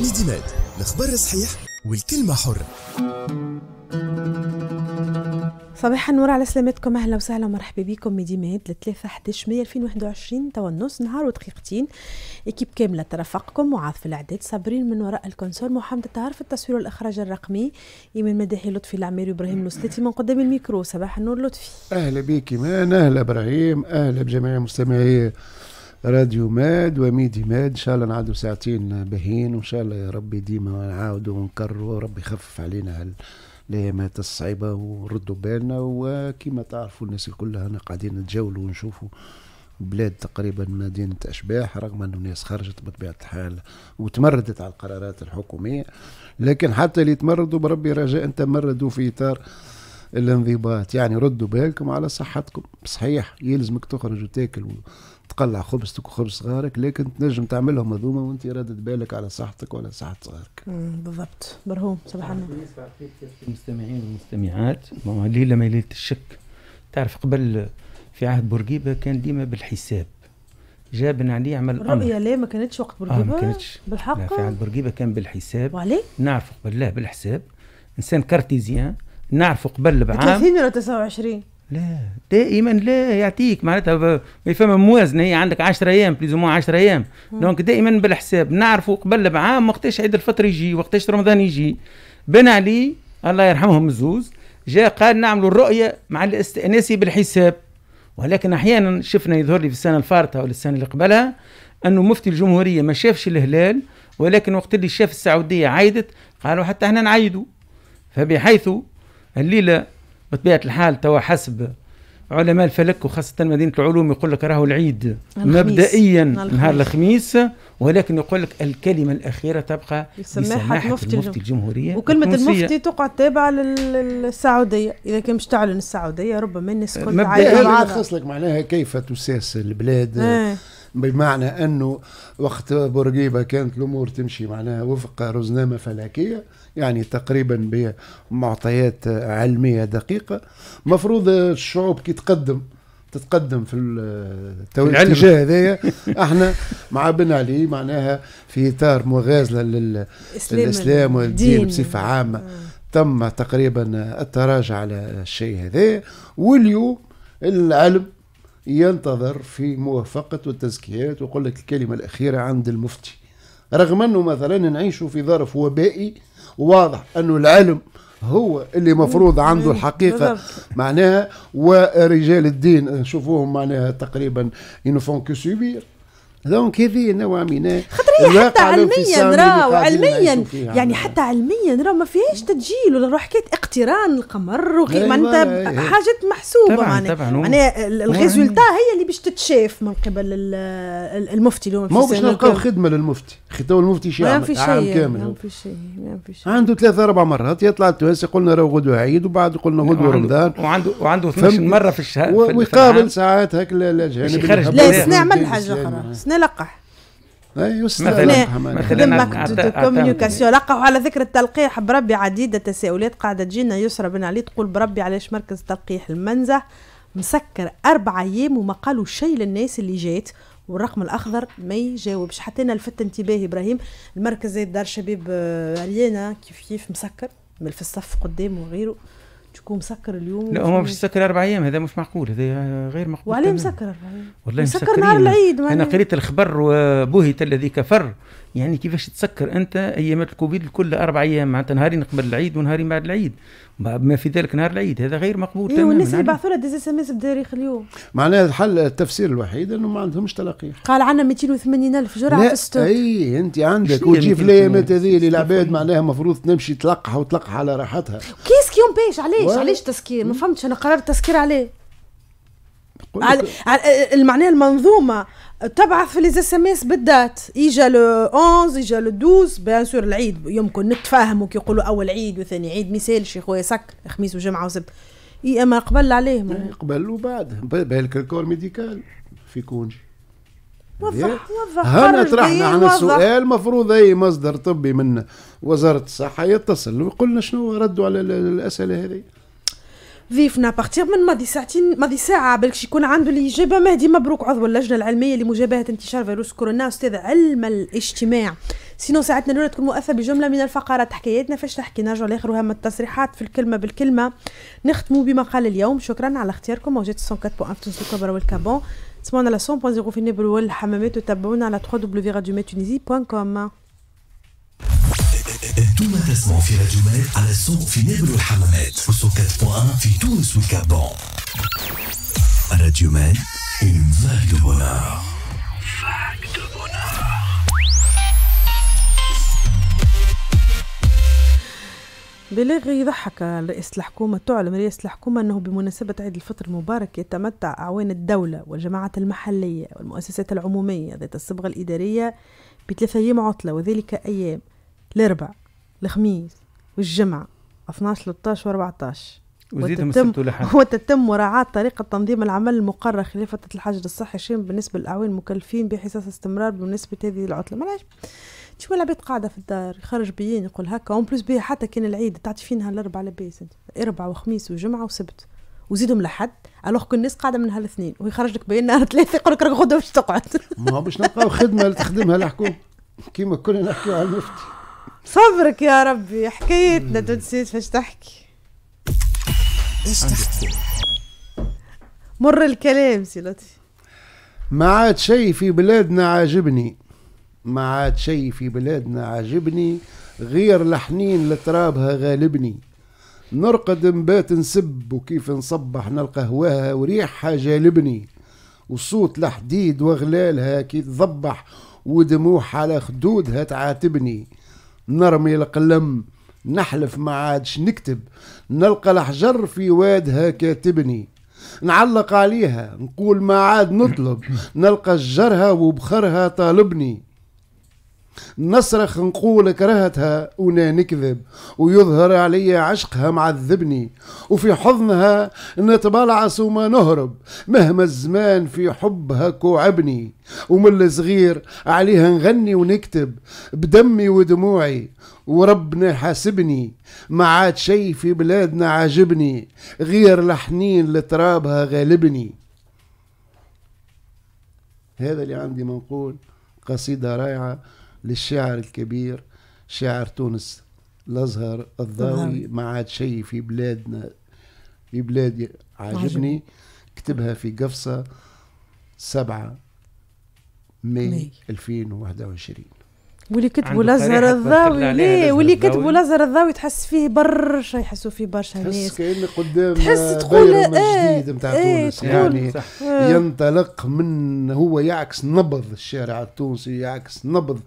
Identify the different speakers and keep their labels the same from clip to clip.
Speaker 1: ماد الاخبار صحيح والكلمه حره
Speaker 2: صباح النور على سلامتكم اهلا وسهلا ومرحبا بكم ميدي ميد ل 3 11 مايو 2021 توا النص نهار ودقيقتين اكيب كامله ترافقكم في الاعداد صابرين من وراء الكونسول محمد الطاهر في التصوير والاخراج الرقمي ايمن مداحي لطفي العميري وابراهيم لوسلتي من قدام الميكرو صباح النور لطفي
Speaker 3: اهلا بك ايمان اهلا ابراهيم اهلا بجميع مستمعي راديو ماد وميدي ماد ان شاء الله نعدوا ساعتين باهين وان شاء الله يا ربي ديما نعاودوا ونكرروا ربي يخفف علينا هال الصعيبه وردوا بالنا وكما تعرفوا الناس الكل انا قاعدين نتجولوا ونشوفوا بلاد تقريبا مدينة أشباح رغم أن الناس خرجت بطبيعة الحال وتمردت على القرارات الحكومية لكن حتى اللي تمردوا بربي رجاء تمردوا في إطار الانضباط يعني ردوا بالكم على صحتكم صحيح يلزمك تخرج وتاكل تقلع خبزتك وخبز صغارك لكن تنجم تعملهم هذوما وانت ردت بالك على صحتك وعلى صحه صغارك.
Speaker 2: بالضبط برهوم صباح النور. يعني
Speaker 1: المستمعين والمستمعات ليله ما ليله الشك تعرف قبل في عهد بورقيبه كان ديما بالحساب جابن عليه عمل امر رؤيا
Speaker 2: ليه ما كانتش وقت بورقيبه؟ آه ما كانتش بالحق لا في
Speaker 1: عهد بورقيبه كان بالحساب وعليه؟ نعرف قبل لا بالحساب انسان كارتيزيان نعرفه قبل بعام 30
Speaker 2: ولا 29
Speaker 1: لا دائما لا يعطيك معناتها فما موازنه هي عندك 10 ايام بليز مو 10 ايام دونك دائما بالحساب نعرفوا قبل بعام وقتاش عيد الفطر يجي وقتاش رمضان يجي بن علي الله يرحمهم الزوز جاء قال نعملوا الرؤيه مع الاستئناس بالحساب ولكن احيانا شفنا يظهر لي في السنه الفارطه ولا السنه اللي قبلها انه مفتي الجمهوريه ما شافش الهلال ولكن وقت اللي شاف السعوديه عايدت قالوا حتى احنا نعيدوا فبحيث الليله بطبيعه الحال توا حسب علماء الفلك وخاصة مدينة العلوم يقول لك راهو العيد مبدئيا نهار الخميس ولكن يقول لك الكلمة الأخيرة تبقى لسماحة مفتي, المفتي الجمهورية وكلمة المفتي, المفتي
Speaker 2: تقعد تابعة للسعودية إذا كان مش تعلن السعودية ربما الناس كلها مبدئيا
Speaker 3: لك معناها كيف تساس البلاد آه. بمعنى انه وقت بورقيبه كانت الامور تمشي معناها وفق رزنامه فلكيه يعني تقريبا بمعطيات علميه دقيقه مفروض الشعوب كي تقدم تتقدم في الاتجاه هذايا احنا مع بن علي معناها في اطار مغازله للاسلام والدين بصفه عامه آه. تم تقريبا التراجع على الشيء هذا واليوم العلم ينتظر في موافقة والتزكيات ويقول لك الكلمة الأخيرة عند المفتي رغم أنه مثلا نعيشوا في ظرف وبائي واضح أنه العلم هو اللي مفروض عنده الحقيقه معناها ورجال الدين نشوفوهم معناها تقريبا ينفون كسوبير سوبير دونك هذه نوع من إيه، حتى علميا راهو علميا يعني
Speaker 2: حتى علميا راهو ما فيهاش تدجيل ولا حكايه اقتران القمر وغير إيه، معناتها إيه. حاجات محسوبه معناها معناها الريزولتا هي اللي باش تتشاف من قبل المفتي اليوم ما باش نلقاو خدمه
Speaker 3: للمفتي خدمه المفتي شي عام كامل ما
Speaker 2: في شيء ما في
Speaker 3: شيء عنده ثلاثة أربع مرات يطلع لتونس قلنا راهو غدوة عيد وبعد قلنا غدوة رمضان وعنده وعنده 12 مرة في الشهر ويقابل ساعات هكا الأجانب لا سنة عمل حاجة أخرى
Speaker 2: سنة لقح
Speaker 3: مثلا مثلا كوميونيكاسيون
Speaker 2: لقوا على ذكر التلقيح بربي عديده تساؤلات قاعده تجينا يسرى بن علي تقول بربي علاش مركز تلقيح المنزه مسكر اربع ايام وما قالوا شيء للناس اللي جات والرقم الاخضر ما يجاوبش حتى انا لفت انتباهي ابراهيم المركز دار شباب عريانه كيف كيف مسكر في الصف قدامه وغيره تكون مسكر اليوم لا هو مش
Speaker 1: مسكر اربع ايام هذا مش معقول هذا غير معقول
Speaker 2: وعليه مسكر اربع ايام والله مسكر نهار العيد انا قريت
Speaker 1: الخبر وبهت الذي كفر يعني كيفاش تسكر انت ايامات الكوفيد الكل اربع ايام معناتها نهارين قبل العيد ونهارين بعد العيد ما في ذلك نهار العيد هذا غير مقبول تماما والناس اللي بعثوا
Speaker 2: لنا ديز اس ام اس بتاريخ اليوم
Speaker 1: معناها الحل التفسير الوحيد انه ما عندهمش تلقيح
Speaker 2: قال عندنا 280 الف جرعه في الستوك
Speaker 3: اي انت عندك وتجيب الايامات هذه اللي العباد معناها المفروض تمشي تلقح وتلقح على راحتها
Speaker 2: كيس كيوم باش علاش علاش تسكير ما فهمتش انا قرار التسكير عليه على المعنى المنظومه تبعث في ليز اس ام اس بالذات اجا لو 11 اجا لو 12 بيان سور العيد يمكن نتفاهموا كي يقولوا اول عيد وثاني عيد ما يسالش يا خويا سك خميس وجمعه وسبت اي اما قبل عليهم
Speaker 3: قبل وبعد بالك الكور ميديكال في كونجي وضح إيه؟ وضح هنا طرحنا عن السؤال مفروض اي مصدر طبي من وزاره الصحه يتصل ويقول لنا شنو ردوا على الاسئله هذه
Speaker 2: ضيفنا بارتيغ من ماضي ساعتين ماضي ساعة بالك يكون عنده الإجابة مهدي مبروك عضو اللجنة العلمية لمجابهة انتشار فيروس كورونا أستاذ علم الاجتماع سينو ساعتنا الأولى تكون مؤثرة بجملة من الفقرات حكاياتنا فاش تحكي نرجع لآخر وهم التصريحات في الكلمة بالكلمة نختموا بمقال اليوم شكرا على اختياركم موجات 104.1 تونس الكبرى والكابون تسمعونا على 100.0 في النابل والحمامات وتابعونا على www.radio-tunisie.com كل تسمعوا تسمع في راديو مال على السوق في
Speaker 1: نابل والحمامات وسوكات بوان في تونس والكابون راديو مال اون فاك دو بونار فاك دو bonheur.
Speaker 2: بلاغي يضحك رئيس الحكومة تعلم رئيس الحكومة أنه بمناسبة عيد الفطر المبارك يتمتع أعوان الدولة والجماعات المحلية والمؤسسات العمومية ذات الصبغة الإدارية بثلاثة أيام عطلة وذلك أيام الاربع الخميس والجمعة 12 13 و 14 وزيدهم السبت والأحد وتتم مراعاة طريقة تنظيم العمل المقرر خلال فترة الحجر الصحي شين بالنسبة للأعوان المكلفين بحساس استمرار بالنسبة هذه العطلة معلش تشوف العباد قاعدة في الدار يخرج بيين يقول هكا اون بلوس بيه حتى كان العيد تعطي فيه نهار الأربعة لاباس أنت أربعة وخميس وجمعة وسبت وزيدهم لحد الوغ كل الناس قاعده من نهار الاثنين ويخرج لك بين نهار ثلاثه يقول لك راك غدوه باش تقعد ما هو باش نلقاو خدمه تخدمها الحكومه كيما كنا نحكيو على المفتي صبرك يا ربي حكايتنا تونسيت فاش تحكي
Speaker 3: ايش تحكي
Speaker 2: مر الكلام سي لطفي
Speaker 3: ما عاد شيء في بلادنا عاجبني ما عاد شيء في بلادنا عاجبني غير الحنين لترابها غالبني نرقد نبات نسب وكيف نصبح نلقى هواها وريحها جالبني وصوت الحديد وغلالها كي تضبح ودموح على خدودها تعاتبني نرمي القلم نحلف ما عادش نكتب نلقى الحجر في وادها كاتبني نعلق عليها نقول ما عاد نطلب نلقى شجرها وبخرها طالبني نصرخ نقول كرهتها ونا نكذب ويظهر علي عشقها معذبني وفي حضنها نتبلعس وما نهرب مهما الزمان في حبها كوعبني ومن الصغير عليها نغني ونكتب بدمي ودموعي وربنا حاسبني ما عاد شي في بلادنا عاجبني غير الحنين لترابها غالبني هذا اللي عندي منقول قصيدة رائعة للشاعر الكبير شاعر تونس الازهر الضاوي ما عاد شيء في بلادنا في بلادي عاجبني كتبها في قفصه 7 ماي 2021 واللي كتبوا الازهر الضاوي ليه إيه، واللي كتبوا
Speaker 2: الازهر الضاوي تحس فيه برشا يحسوا فيه برشا ناس تحس كأن قدام تحس تقول إيه، جديد نتاع إيه، تونس يعني
Speaker 3: ينطلق من هو يعكس نبض الشارع التونسي يعكس نبض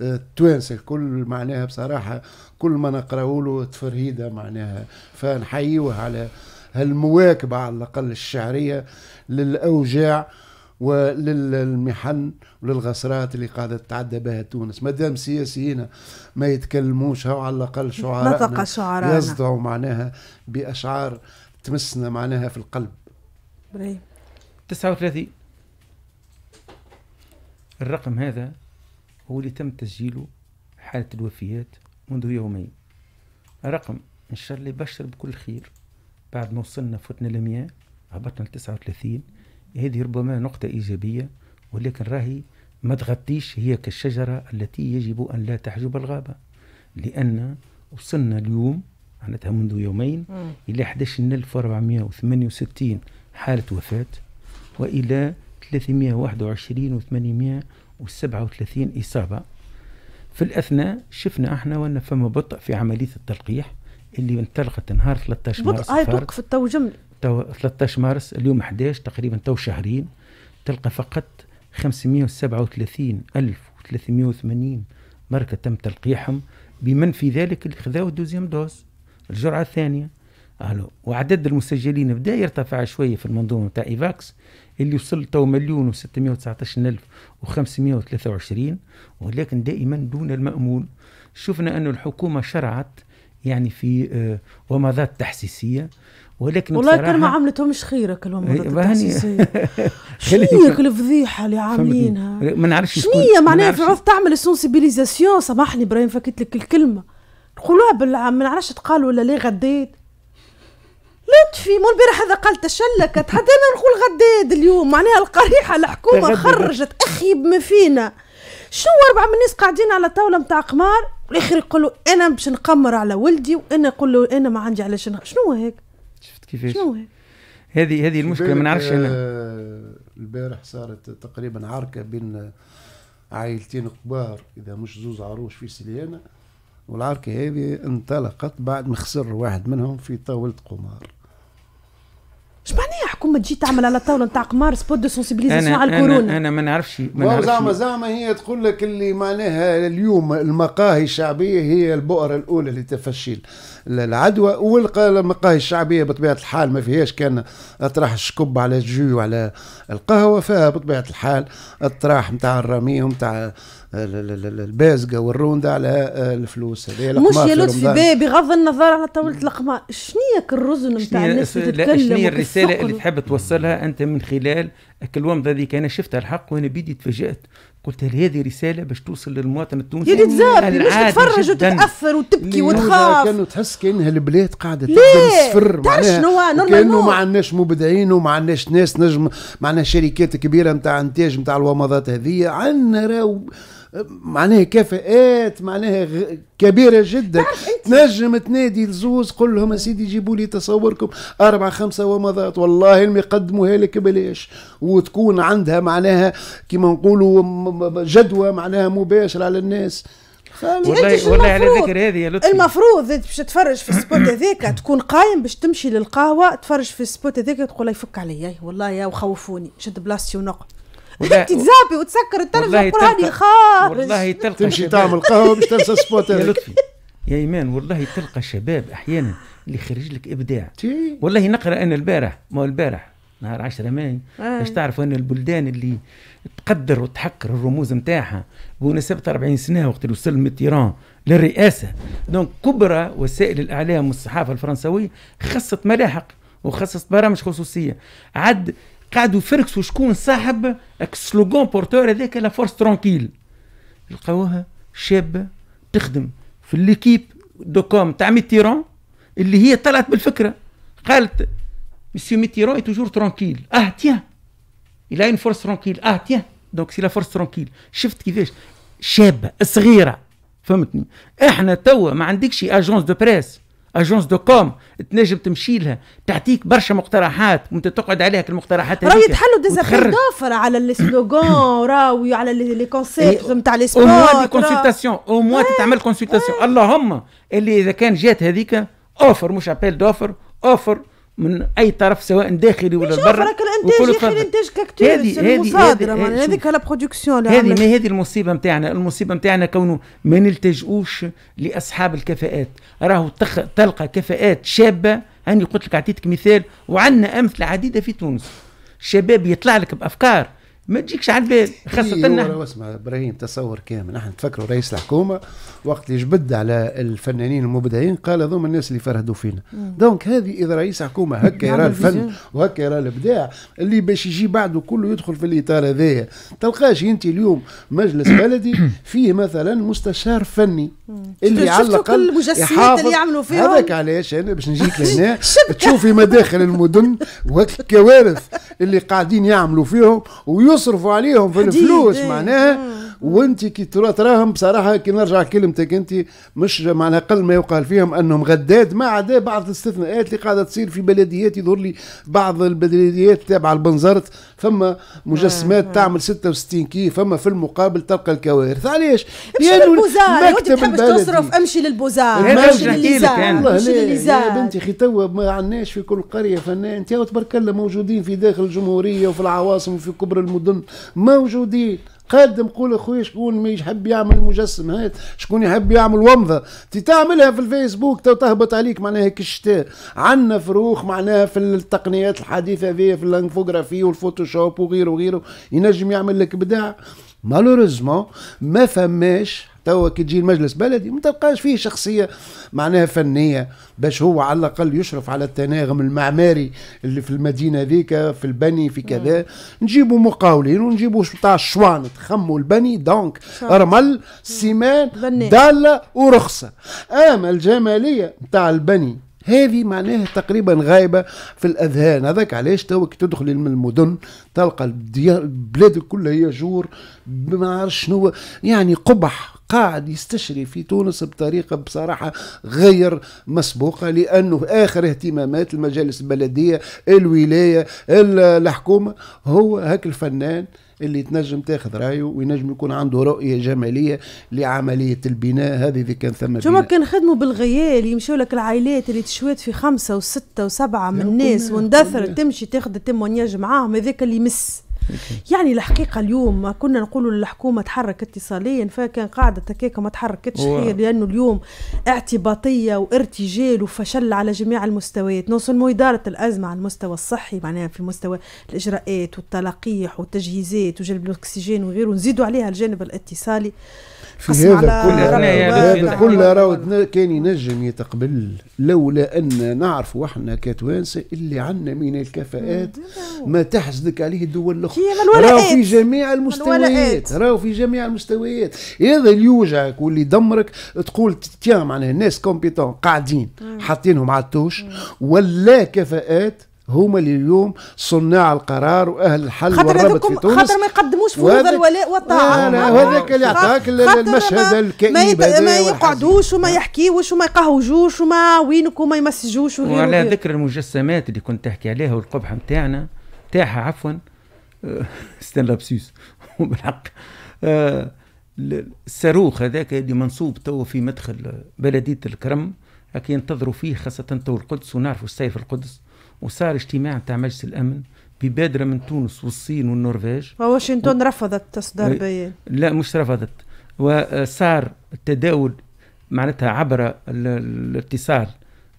Speaker 3: آه، التوانسه الكل معناها بصراحه كل ما نقراوا له تفرهيده معناها فنحيوه على هالمواكبه على الاقل الشعريه للاوجاع وللمحن وللغسرات اللي قاعده تتعدى بها تونس مادام سياسيين ما يتكلموش هاو على الاقل شعراء شعراء يصدعوا معناها باشعار تمسنا معناها في القلب
Speaker 2: بري.
Speaker 1: 39 الرقم هذا هو اللي تم تسجيله حالة الوفيات منذ يومين رقم إن شاء الله يبشر بكل خير بعد ما وصلنا فتنا لمياه هبطنا لتسعة وثلاثين هذه ربما نقطة إيجابية ولكن راهي ما تغطيش هي كالشجرة التي يجب أن لا تحجب الغابة لأن وصلنا اليوم معناتها منذ يومين إلى 11468 حالة وفاة وإلى 321 و837 إصابة في الأثناء شفنا احنا وأن فما بطء في عملية التلقيح اللي انطلقت نهار 13 مارس بطء هاي آه، في التو جمل تو 13 مارس اليوم 11 تقريبا تو شهرين تلقى فقط 537 380 مركز تم تلقيحهم بمن في ذلك اللي خذاو الدوزيام دوز الجرعه الثانيه الو وعدد المسجلين بدا يرتفع شويه في المنظومه تاع ايفاكس اللي وصل تو مليون و 619 و523 ولكن دائما دون المامول شفنا أن الحكومه شرعت يعني في آه، ومضات تحسيسيه ولكن والله كان ما
Speaker 2: عملتهمش خير كلهم هني شنو الفضيحه اللي عاملينها
Speaker 1: ما نعرفش شنو هي معناها في عرف
Speaker 2: تعمل سونسيبيليزاسيون سامحني ابراهيم فكيت لك الكلمه نقولوها بالعام ما نعرفش تقال ولا لا غديت لطفي مو البارح هذا قال تشلكت حتى انا نقول غداد اليوم معناها القريحه الحكومه خرجت اخيب ما فينا شنو اربعه من الناس قاعدين على طاوله نتاع قمار الاخر يقول انا باش نقمر على ولدي وانا نقول له انا ما عندي علاش شنو هيك كيفاش؟ شنو
Speaker 1: هذه هذه المشكله ما نعرفش انا آه،
Speaker 3: البارح صارت تقريبا عركه بين عائلتين كبار اذا مش زوز عروش في سليانه والعركه هذه انطلقت بعد ما خسر واحد منهم في طاوله قمار
Speaker 2: اش معناها حكومه تجي تعمل على الطاوله نتاع قمار سبوت دو سونسيبيليزاسيون على الكورونا انا انا ما
Speaker 3: نعرفش ما زعما زعما هي تقول لك اللي معناها اليوم المقاهي الشعبيه هي البؤره الاولى لتفشي العدوى والمقاهي الشعبيه بطبيعه الحال ما فيهاش كان اطراح الشكب على الجو وعلى القهوه فيها بطبيعه الحال اطراح نتاع الرميه ونتاع البازقه والرونده على الفلوس هذه مش يا لطفي
Speaker 2: بغض النظر على طاوله شنو هي الرزن نتاع الناس اللي تتكلم
Speaker 1: شنو الرساله اللي تحب توصلها انت من خلال الومضة هذيك انا شفتها الحق وانا بيدي تفاجات قلت هل هذه رسالة باش توصل للمواطن التونسي يا تزاب مش تتفرج وتتأثر
Speaker 2: وتبكي وتخاف
Speaker 1: كانوا تحس كأنها البلاد
Speaker 3: قاعدة تبدا بالصفر الصفر تعرف شنو كأنه ما عندناش مبدعين وما عندناش ناس نجم ما عندناش شركات كبيرة نتاع انتاج نتاع الومضات هذه عندنا راهو معناها كفاءات معناها كبيره جدا تنجم تنادي الزوز قول لهم سيدي جيبوا لي تصوركم اربعه خمسه ومضات والله اللي يقدموها لك بلاش وتكون عندها معناها كما نقولوا جدوى معناها مباشره على الناس
Speaker 1: والله والله على ذكر هذه يا لطفي المفروض
Speaker 2: باش تتفرج في السبوت هذاك تكون قايم باش تمشي للقهوه تفرج في السبوت هذاك تقول يفك علي والله يا وخوفوني شد بلاصتي ونقعد
Speaker 1: تتزابي
Speaker 2: وتسكر التلفزه تقول هذه خارج والله تلقى تمشي
Speaker 1: تعمل قهوه باش تنسى سبوت يا لطفي يا ايمان والله تلقى شباب احيانا اللي خرج لك ابداع والله نقرا انا البارح ما البارح نهار 10 ماي آه. باش تعرفوا ان البلدان اللي تقدر وتحقر الرموز نتاعها بمناسبه 40 سنه وقت اللي وصل ميتيران للرئاسه دونك كبرى وسائل الاعلام والصحافه الفرنسويه خصت ملاحق وخصصت برامج خصوصيه عد قعدوا فركسوا شكون صاحب السلوغون بورتور هذاك لا فورس ترونكيل لقاوها شابه تخدم في ليكيب دو كوم تاع ميتيرون اللي هي طلعت بالفكره قالت مسيو ميتيرون اي توجور ترونكيل اه تيان الى اون فورس ترونكيل اه تيان دونك سي لا فورس ترونكيل شفت كيفاش شابه صغيره فهمتني احنا توا ما عندكش اجونس دو بريس اجونس دو كوم تنجم تمشي لها تعطيك برشا مقترحات وانت تقعد عليها المقترحات راهي تحلوا ديزافير
Speaker 2: دوفر على لي سلوغون راهي على لي كونسيبت نتاع لي سبور او موان دي كونسلتاسيون
Speaker 1: او موان تتعمل كونسلتاسيون اللهم اللي اذا كان جات هذيك اوفر مش ابيل دوفر اوفر من اي طرف سواء داخلي ولا برا راك الانتاج يا اخي الانتاج
Speaker 2: كاكتوس المصادره هذيك لا برودكسيون يعني. هذه ما هذه
Speaker 1: المصيبه نتاعنا المصيبه نتاعنا كونه ما نلتجئوش لاصحاب الكفاءات راهو تخ... تلقى كفاءات شابه هاني قلت لك اعطيتك مثال وعندنا امثله عديده في تونس شباب يطلع لك بافكار ما تجيكش على البال خاصة هو إيوه،
Speaker 3: اسمع ابراهيم تصور كامل نحن نتفكروا رئيس الحكومة وقت اللي جبد على الفنانين المبدعين قال هذوما الناس اللي فرهدوا فينا دونك هذه إذا رئيس حكومة هكا يرى الفن وهكا يرى الإبداع اللي باش يجي بعده كله يدخل في الإطار هذايا تلقاش أنت اليوم مجلس بلدي فيه مثلا مستشار فني اللي على الأقل يحافظ اللي يعملوا فيهم هذاك علاش أنا باش نجيك لهنا تشوفي مداخل المدن وكوارث اللي قاعدين يعملوا فيهم ويو نصرفوا عليهم في الفلوس إيه. معناها وانت كي تراهم بصراحه كي نرجع كلمتك انت مش معناها قل ما يقال فيهم انهم غداد ما عدا بعض الاستثناءات اللي قاعده تصير في بلديات يظهر لي بعض البلديات تابعه لبنزرت فما مجسمات تعمل 66 كي فما في المقابل تلقى الكوارث علاش؟ يعني للبوزار وانت تحبش تصرف
Speaker 2: امشي للبوزار امشي للإزار امشي للإزار يا
Speaker 3: بنتي خي توا ما عندناش في كل قريه فنان تبارك الله موجودين في داخل الجمهوريه وفي العواصم وفي كبر المدن موجودين قادم قول اخويا شكون ما يحب يعمل مجسم هات شكون يحب يعمل ومضه تي تعملها في الفيسبوك تو تهبط عليك معناها كشتاء عندنا فروخ معناها في التقنيات الحديثه ذي في الانفوغرافي والفوتوشوب وغيره وغيره ينجم يعمل لك بداع مالوريزمون ما فماش توا كي تجي المجلس بلدي ما تلقاش فيه شخصيه معناها فنيه باش هو على الاقل يشرف على التناغم المعماري اللي في المدينه ذيك في البني في كذا نجيبوا مقاولين ونجيبوا بتاع الشوان تخموا البني دونك رمل سيمان داله ورخصه اما الجماليه بتاع البني هذه معناها تقريبا غايبه في الاذهان هذاك علاش تو كي تدخل المدن تلقى البلاد كلها هي جور ما شنو يعني قبح قاعد يستشري في تونس بطريقة بصراحة غير مسبوقة لأنه آخر اهتمامات المجالس البلدية الولاية الحكومة هو هاك الفنان اللي تنجم تاخذ رايه وينجم يكون عنده رؤيه جماليه لعمليه البناء هذه اذا كان ثم شو كان
Speaker 2: خدموا بالغيال يمشوا لك العائلات اللي تشويت في خمسه وسته وسبعه من الناس وندثر تمشي تاخذ التيمونياج معاهم هذاك اللي يمس يعني الحقيقه اليوم ما كنا نقولوا للحكومه تحرك اتصاليا فكان قاعده هكاك ما تحركتش خير لانه اليوم اعتباطيه وارتجال وفشل على جميع المستويات نوصل مو اداره الازمه على المستوى الصحي معناها في مستوى الاجراءات والتلقيح والتجهيزات وجلب الاكسجين وغيره ونزيدوا عليها الجانب الاتصالي في هذا كل هذا يعني كل
Speaker 3: راهو يعني كان ينجم يتقبل لولا ان نعرفوا احنا كتوانسه اللي عندنا من الكفاءات ما تحسدك عليه الدول
Speaker 1: الاخرى راهو في جميع المستويات
Speaker 3: راهو في جميع المستويات هذا اللي يوجعك واللي يدمرك تقول تيام معناها ناس كومبيتون قاعدين حاطينهم على التوش ولا كفاءات هما اللي اليوم صناع القرار واهل الحل والربط في تونس خاطر ما
Speaker 2: يقدموش فروض الولاء والطاعه هذاك اللي عطاك المشهد الكئيب ما يقعدوش وما يحكيوش وما يقهوجوش وما وينك وما يمسجوش وعلى
Speaker 1: ذكر المجسمات اللي كنت تحكي عليها والقبح نتاعنا نتاعها عفوا ستان لابسوس بالحق الصاروخ هذاك اللي منصوب تو في مدخل بلديه الكرم هكا ينتظروا فيه خاصه تو القدس ونعرفوا السيف القدس وصار اجتماع تاع مجلس الامن ببادره من تونس والصين والنرويج
Speaker 2: واشنطن و... رفضت تصدر بيان
Speaker 1: لا مش رفضت وصار التداول معناتها عبر الاتصال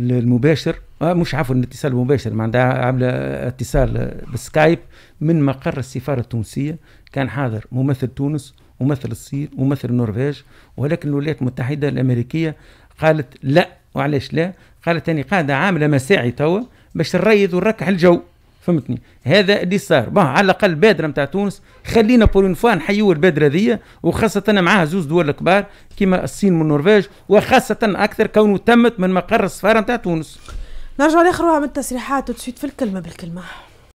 Speaker 1: المباشر آه، مش عفوا الاتصال المباشر معناتها عمل اتصال بسكايب من مقر السفاره التونسيه كان حاضر ممثل تونس ممثل الصين ممثل النرويج ولكن الولايات المتحده الامريكيه قالت لا وعلاش لا قالت اني يعني قاعده عامله مساعي توا باش نريض ونركح الجو فهمتني هذا اللي صار بون على الاقل البادره نتاع تونس خلينا بور اون فوا نحيوا البادره ذي وخاصه معها زوز دول كبار كيما الصين والنرويج وخاصه اكثر كونه تمت من مقر السفاره نتاع تونس
Speaker 2: نرجع لاخر من التصريحات وتسويت في الكلمه بالكلمه